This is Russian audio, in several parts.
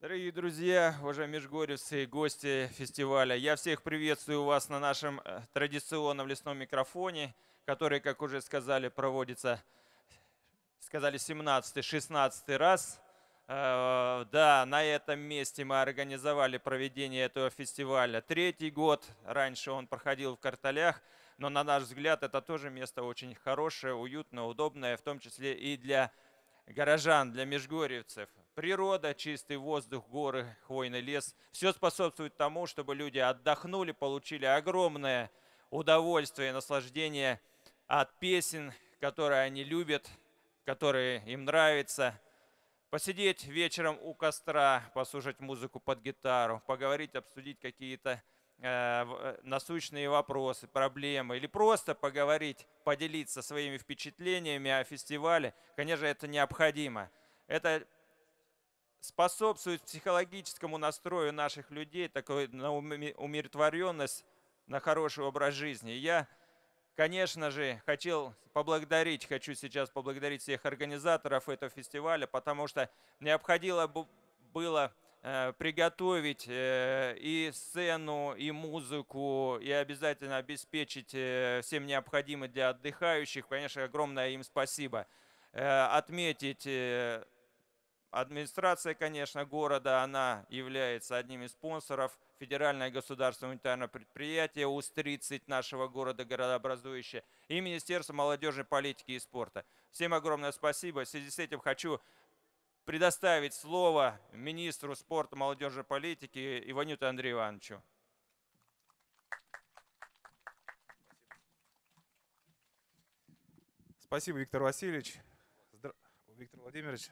Дорогие друзья, уважаемые межгоревцы и гости фестиваля, я всех приветствую вас на нашем э, традиционном лесном микрофоне, который, как уже сказали, проводится, сказали, 17-16 раз. Э, да, на этом месте мы организовали проведение этого фестиваля третий год. Раньше он проходил в Карталях, но на наш взгляд это тоже место очень хорошее, уютное, удобное, в том числе и для горожан, для межгорьевцев. Природа, чистый воздух, горы, хвойный лес. Все способствует тому, чтобы люди отдохнули, получили огромное удовольствие и наслаждение от песен, которые они любят, которые им нравятся. Посидеть вечером у костра, послушать музыку под гитару, поговорить, обсудить какие-то Э, э, насущные вопросы, проблемы, или просто поговорить, поделиться своими впечатлениями о фестивале, конечно, это необходимо. Это способствует психологическому настрою наших людей, такой на умиротворенность, на хороший образ жизни. Я, конечно же, хотел поблагодарить, хочу сейчас поблагодарить всех организаторов этого фестиваля, потому что необходимо было Э, приготовить э, и сцену, и музыку, и обязательно обеспечить э, всем необходимым для отдыхающих. Конечно, огромное им спасибо. Отметить администрация, конечно, города, она является одним из спонсоров. Федеральное государственное унитарное предприятие УС-30 нашего города, городообразующее, и Министерство молодежной политики и спорта. Всем огромное спасибо. В связи с этим хочу предоставить слово министру спорта, молодежи и политики Иванюту Андрею Ивановичу. Спасибо, Виктор Васильевич. Здра... Виктор Владимирович.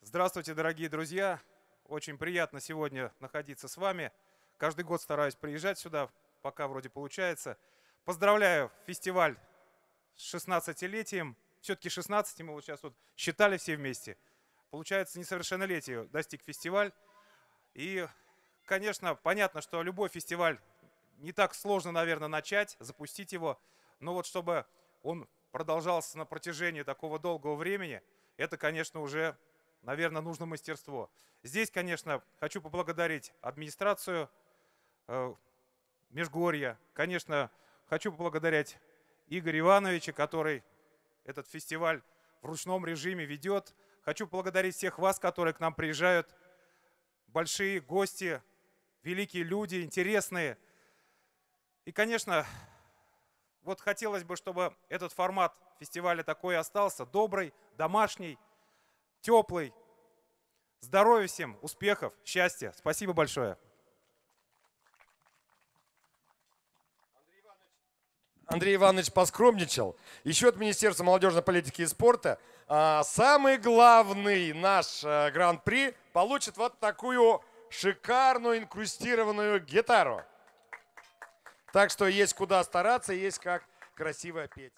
Здравствуйте, дорогие друзья. Очень приятно сегодня находиться с вами. Каждый год стараюсь приезжать сюда, пока вроде получается. Поздравляю фестиваль с 16-летием. Все-таки 16 мы вот сейчас вот считали все вместе – получается, несовершеннолетию достиг фестиваль. И, конечно, понятно, что любой фестиваль не так сложно, наверное, начать, запустить его. Но вот чтобы он продолжался на протяжении такого долгого времени, это, конечно, уже, наверное, нужно мастерство. Здесь, конечно, хочу поблагодарить администрацию э, Межгорья. Конечно, хочу поблагодарить Игоря Ивановича, который этот фестиваль в ручном режиме ведет. Хочу поблагодарить всех вас, которые к нам приезжают. Большие гости, великие люди, интересные. И, конечно, вот хотелось бы, чтобы этот формат фестиваля такой остался. Добрый, домашний, теплый. Здоровья всем, успехов, счастья. Спасибо большое. Андрей Иванович поскромничал. Еще от Министерства молодежной политики и спорта а, самый главный наш э, гран-при получит вот такую шикарную инкрустированную гитару. Так что есть куда стараться, есть как красиво петь.